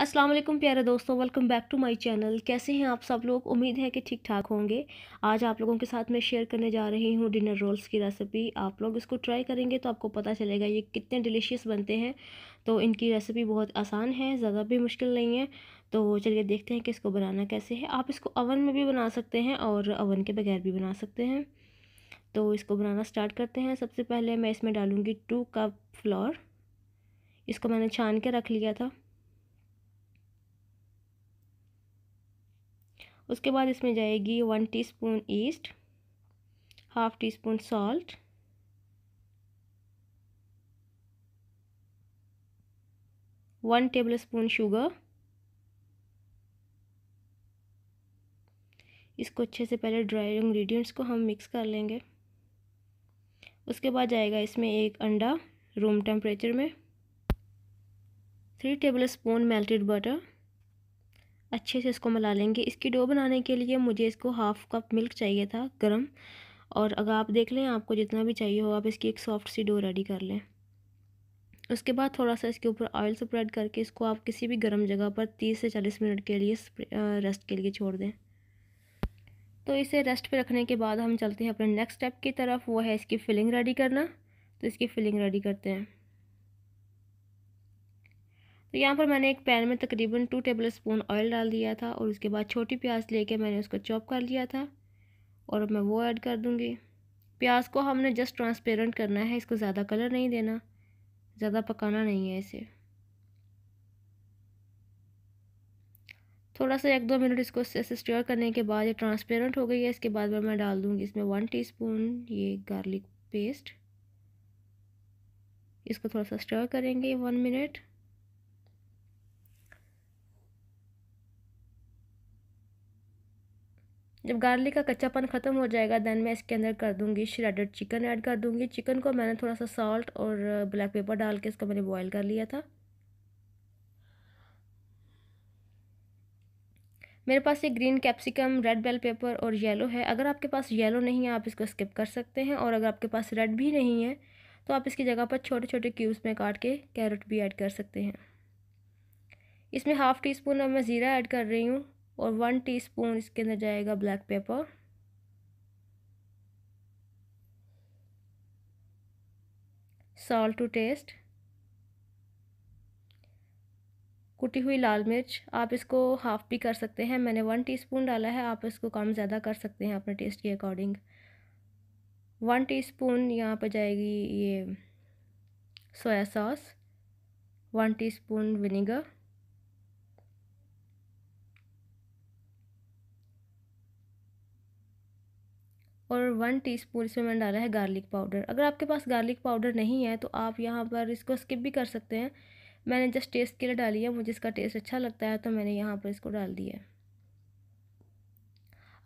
असलम प्यारे दोस्तों welcome back to my channel कैसे हैं आप सब लोग उम्मीद है कि ठीक ठाक होंगे आज आप लोगों के साथ मैं शेयर करने जा रही हूँ डिनर रोल्स की रेसिपी आप लोग इसको ट्राई करेंगे तो आपको पता चलेगा ये कितने डिलीशियस बनते हैं तो इनकी रेसिपी बहुत आसान है ज़्यादा भी मुश्किल नहीं है तो चलिए देखते हैं कि इसको बनाना कैसे है आप इसको अवन में भी बना सकते हैं और अवन के बगैर भी बना सकते हैं तो इसको बनाना स्टार्ट करते हैं सबसे पहले मैं इसमें डालूँगी टू कप फ्लोर इसको मैंने छान के रख लिया था उसके बाद इसमें जाएगी one teaspoon yeast half teaspoon salt one tablespoon sugar इसको अच्छे से पहले ड्राई इंग्रेडिएंट्स को हम मिक्स कर लेंगे उसके बाद जाएगा इसमें एक अंडा रूम टेम्परेचर में three tablespoon melted butter अच्छे से इसको मिला लेंगे इसकी डो बनाने के लिए मुझे इसको हाफ़ कप मिल्क चाहिए था गरम और अगर आप देख लें आपको जितना भी चाहिए हो आप इसकी एक सॉफ्ट सी डो रेडी कर लें उसके बाद थोड़ा सा इसके ऊपर ऑयल स्प्रेड करके इसको आप किसी भी गर्म जगह पर तीस से चालीस मिनट के लिए रेस्ट के लिए छोड़ दें तो इसे रेस्ट पे रखने के बाद हम चलते हैं अपने नेक्स्ट स्टेप की तरफ वो है इसकी फिलिंग रेडी करना तो इसकी फिलिंग रेडी करते हैं तो यहाँ पर मैंने एक पैन में तकरीबन टू टेबल स्पून ऑयल डाल दिया था और उसके बाद छोटी प्याज लेके मैंने उसको चॉप कर लिया था और मैं वो ऐड कर दूँगी प्याज को हमने जस्ट ट्रांसपेरेंट करना है इसको ज़्यादा कलर नहीं देना ज़्यादा पकाना नहीं है इसे थोड़ा सा एक दो मिनट इसको ऐसे स्टोर करने के बाद ये ट्रांसपेरेंट हो गई है इसके बाद मैं डाल दूँगी इसमें वन टी ये गार्लिक पेस्ट इसको थोड़ा सा स्टोर करेंगे वन मिनट जब गार्लिक का कच्चापन ख़त्म हो जाएगा देन मैं इसके अंदर कर दूँगी श्रेडेड चिकन ऐड कर दूँगी चिकन को मैंने थोड़ा सा सॉल्ट और ब्लैक पेपर डाल के इसको मैंने बॉईल कर लिया था मेरे पास ये green capsicum red bell pepper और येलो है अगर आपके पास येलो नहीं है आप इसको स्किप कर सकते हैं और अगर आपके पास रेड भी नहीं है तो आप इसकी जगह पर छोटे छोटे क्यूब्स में काट के कैरेट भी ऐड कर सकते हैं इसमें हाफ़ टी स्पून अब मैं ज़ीरा ऐड कर रही हूँ और वन टीस्पून इसके अंदर जाएगा black pepper salt to taste कुटी हुई लाल मिर्च आप इसको हाफ़ भी कर सकते हैं मैंने वन टीस्पून डाला है आप इसको कम ज़्यादा कर सकते हैं अपने टेस्ट के अकॉर्डिंग वन टीस्पून यहाँ पर जाएगी ये soya sauce one teaspoon vinegar और वन टीस्पून इसमें मैंने डाला है गार्लिक पाउडर अगर आपके पास गार्लिक पाउडर नहीं है तो आप यहाँ पर इसको स्किप भी कर सकते हैं मैंने जस्ट टेस्ट के लिए डाली है मुझे इसका टेस्ट अच्छा लगता है तो मैंने यहाँ पर इसको डाल दिया है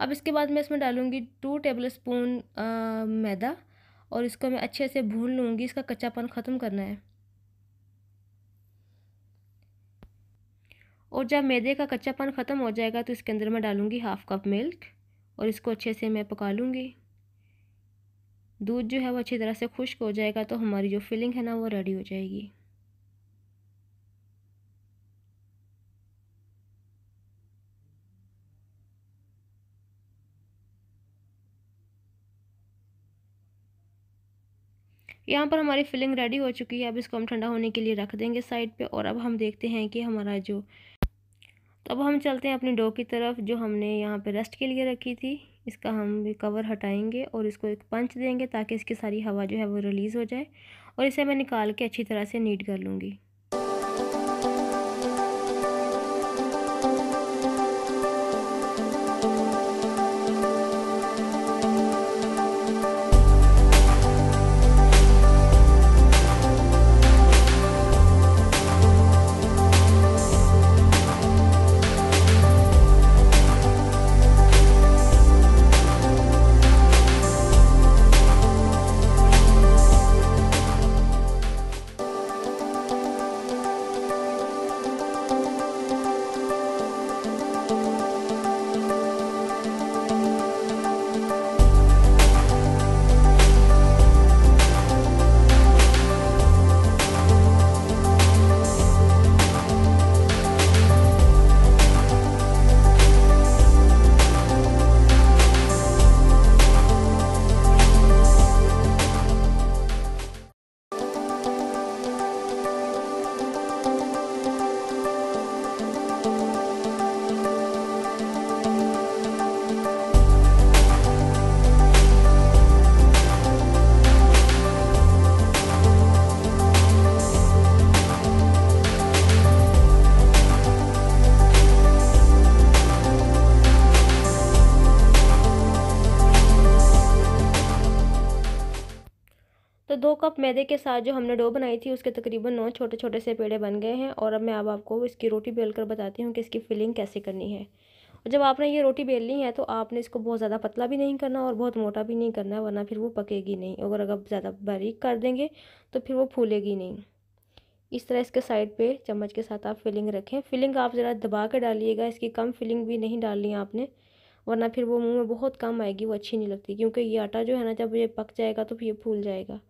अब इसके बाद मैं इसमें डालूँगी टू टेबल स्पून मैदा और इसको मैं अच्छे से भून लूँगी इसका कच्चापन ख़त्म करना है और जब मैदे का कच्चापन ख़त्म हो जाएगा तो इसके अंदर मैं डालूँगी हाफ़ कप मिल्क और इसको अच्छे से मैं पका लूँगी दूध जो है वो अच्छी तरह से खुश्क हो जाएगा तो हमारी जो फिलिंग है ना वो रेडी हो जाएगी यहाँ पर हमारी फिलिंग रेडी हो चुकी है अब इसको हम ठंडा होने के लिए रख देंगे साइड पे और अब हम देखते हैं कि हमारा जो तो अब हम चलते हैं अपनी डो की तरफ जो हमने यहाँ पे रेस्ट के लिए रखी थी इसका हम भी कवर हटाएंगे और इसको एक पंच देंगे ताकि इसकी सारी हवा जो है वो रिलीज़ हो जाए और इसे मैं निकाल के अच्छी तरह से नीट कर लूँगी तो दो कप मैदे के साथ जो हमने डो बनाई थी उसके तकरीबन नौ छोटे छोटे से पेड़े बन गए हैं और अब मैं अब आपको इसकी रोटी बेल कर बताती हूँ कि इसकी फिलिंग कैसे करनी है और जब आपने ये रोटी बेलनी है तो आपने इसको बहुत ज़्यादा पतला भी नहीं करना और बहुत मोटा भी नहीं करना वरना फिर वो पकेगी नहीं और अगर ज़्यादा बारीक कर देंगे तो फिर वो फूलेगी नहीं इस तरह इसके साइड पर चम्मच के साथ आप फिलिंग रखें फिलिंग आप ज़रा दबा के डालिएगा इसकी कम फिलिंग भी नहीं डालनी आपने वरना फिर वो मुंह में बहुत कम आएगी वो अच्छी नहीं लगती क्योंकि ये आटा जो है ना जब ये पक जाएगा तो फिर ये फूल जाएगा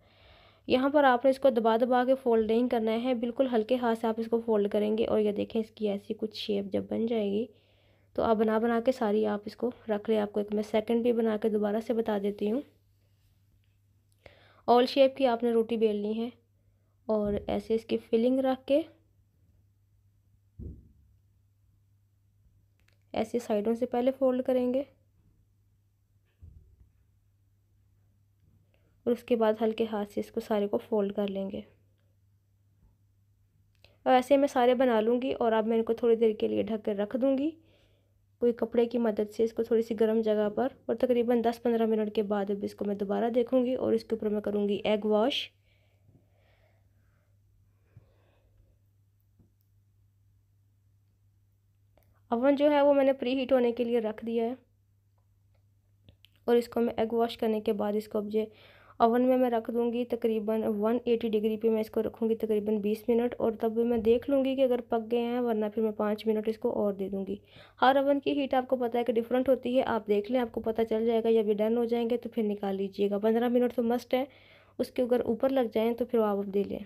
यहाँ पर आपने इसको दबा दबा के फोल्ड नहीं करना है बिल्कुल हल्के हाथ से आप इसको फोल्ड करेंगे और ये देखें इसकी ऐसी कुछ शेप जब बन जाएगी तो आप बना बना के सारी आप इसको रख लें आपको एक मैं सेकंड भी बना के दोबारा से बता देती हूँ ऑल शेप की आपने रोटी बेलनी है और ऐसे इसकी फिलिंग रख के ऐसे साइडों से पहले फोल्ड करेंगे और उसके बाद हल्के हाथ से इसको सारे को फोल्ड कर लेंगे और ऐसे मैं सारे बना लूँगी और अब मैं इनको थोड़ी देर के लिए ढक कर रख दूँगी कोई कपड़े की मदद से इसको थोड़ी सी गर्म जगह पर और तकरीबन दस पंद्रह मिनट के बाद अब इसको मैं दोबारा देखूँगी और इसके ऊपर मैं करूँगी एग वॉश अवन जो है वो मैंने प्री हीट होने के लिए रख दिया है और इसको मैं एग वॉश करने के बाद इसको अब जो ओवन में मैं रख दूँगी तकरीबन 180 डिग्री पे मैं इसको रखूँगी तकरीबन 20 मिनट और तब मैं देख लूँगी कि अगर पक गए हैं वरना फिर मैं पाँच मिनट इसको और दे दूँगी हर ओवन की हीट आपको पता है कि डिफरेंट होती है आप देख लें आपको पता चल जाएगा या भी डन हो जाएंगे तो फिर निकाल लीजिएगा पंद्रह मिनट तो मस्ट है उसके अगर ऊपर लग जाएँ तो फिर आप दे लें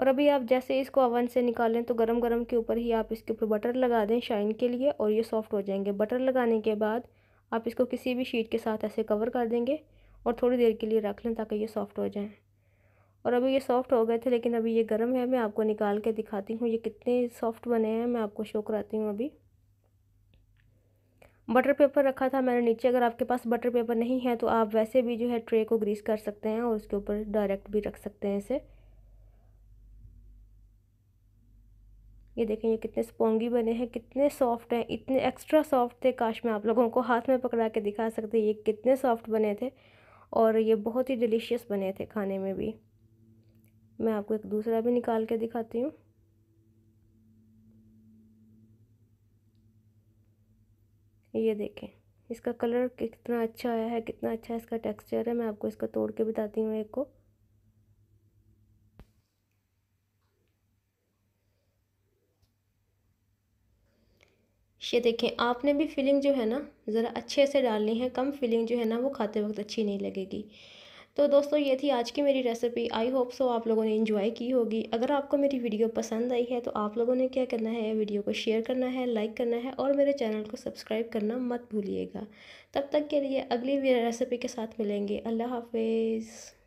और अभी आप जैसे इसको ओवन से निकालें तो गरम गरम के ऊपर ही आप इसके ऊपर बटर लगा दें शाइन के लिए और ये सॉफ्ट हो जाएंगे बटर लगाने के बाद आप इसको किसी भी शीट के साथ ऐसे कवर कर देंगे और थोड़ी देर के लिए रख लें ताकि ये सॉफ़्ट हो जाएँ और अभी ये सॉफ़्ट हो गए थे लेकिन अभी ये गर्म है मैं आपको निकाल के दिखाती हूँ ये कितने सॉफ़्ट बने हैं मैं आपको शो कराती हूँ अभी बटर पेपर रखा था मैंने नीचे अगर आपके पास बटर पेपर नहीं है तो आप वैसे भी जो है ट्रे को ग्रीस कर सकते हैं और उसके ऊपर डायरेक्ट भी रख सकते हैं इसे ये देखें ये कितने स्पोंगी बने हैं कितने सॉफ्ट हैं इतने एक्स्ट्रा सॉफ्ट थे काश मैं आप लोगों को हाथ में पकड़ा के दिखा सकते ये कितने सॉफ्ट बने थे और ये बहुत ही डिलीशियस बने थे खाने में भी मैं आपको एक दूसरा भी निकाल के दिखाती हूँ ये देखें इसका कलर कितना अच्छा आया है कितना अच्छा इसका टेक्सचर है मैं आपको इसका तोड़ के बताती हूँ एक को ये देखें आपने भी फिलिंग जो है ना ज़रा अच्छे से डालनी है कम फिलिंग जो है ना वो खाते वक्त अच्छी नहीं लगेगी तो दोस्तों ये थी आज की मेरी रेसिपी आई होप सो आप लोगों ने इन्जॉय की होगी अगर आपको मेरी वीडियो पसंद आई है तो आप लोगों ने क्या करना है वीडियो को शेयर करना है लाइक करना है और मेरे चैनल को सब्सक्राइब करना मत भूलिएगा तब तक के लिए अगली रेसिपी के साथ मिलेंगे अल्लाह हाफिज़